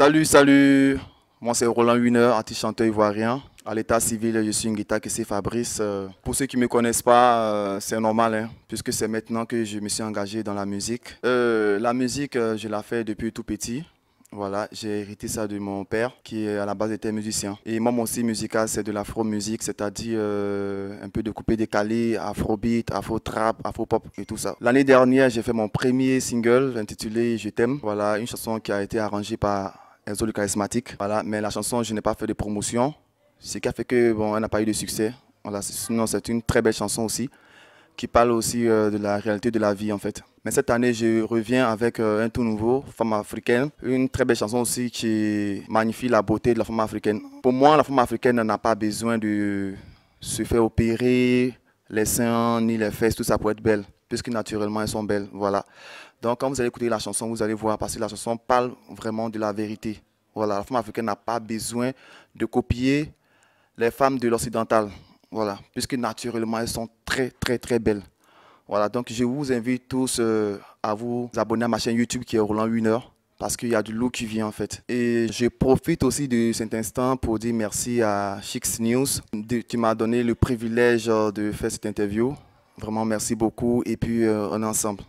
Salut, salut. Moi, c'est Roland Wiener, anti-chanteur ivoirien. À l'état civil, je suis une guitare qui s'est Fabrice. Euh, pour ceux qui ne me connaissent pas, euh, c'est normal, hein, puisque c'est maintenant que je me suis engagé dans la musique. Euh, la musique, je la fais depuis tout petit. Voilà, j'ai hérité ça de mon père qui à la base était musicien. Et moi, mon style musical, c'est de l'afro-musique, c'est-à-dire un peu de coupé décalé, afro-beat, afro-trap, afro-pop et tout ça. L'année dernière, j'ai fait mon premier single intitulé Je t'aime. Voilà, une chanson qui a été arrangée par un solo charismatique. Voilà, mais la chanson, je n'ai pas fait de promotion, ce qui a fait que bon, n'a pas eu de succès. Voilà, sinon c'est une très belle chanson aussi qui parle aussi euh, de la réalité de la vie en fait. Mais cette année, je reviens avec euh, un tout nouveau, Femme africaine, une très belle chanson aussi qui magnifie la beauté de la femme africaine. Pour moi, la femme africaine n'a pas besoin de se faire opérer les seins ni les fesses, tout ça pour être belle puisque naturellement elles sont belles. Voilà. Donc quand vous allez écouter la chanson, vous allez voir, parce que la chanson parle vraiment de la vérité. Voilà, la femme africaine n'a pas besoin de copier les femmes de l'occidental. Voilà, puisque naturellement elles sont très très très belles. Voilà, donc je vous invite tous euh, à vous abonner à ma chaîne YouTube qui est Roland 1 heure parce qu'il y a du loup qui vient en fait. Et je profite aussi de cet instant pour dire merci à Chix News. De, tu m'as donné le privilège euh, de faire cette interview. Vraiment, merci beaucoup et puis euh, on ensemble.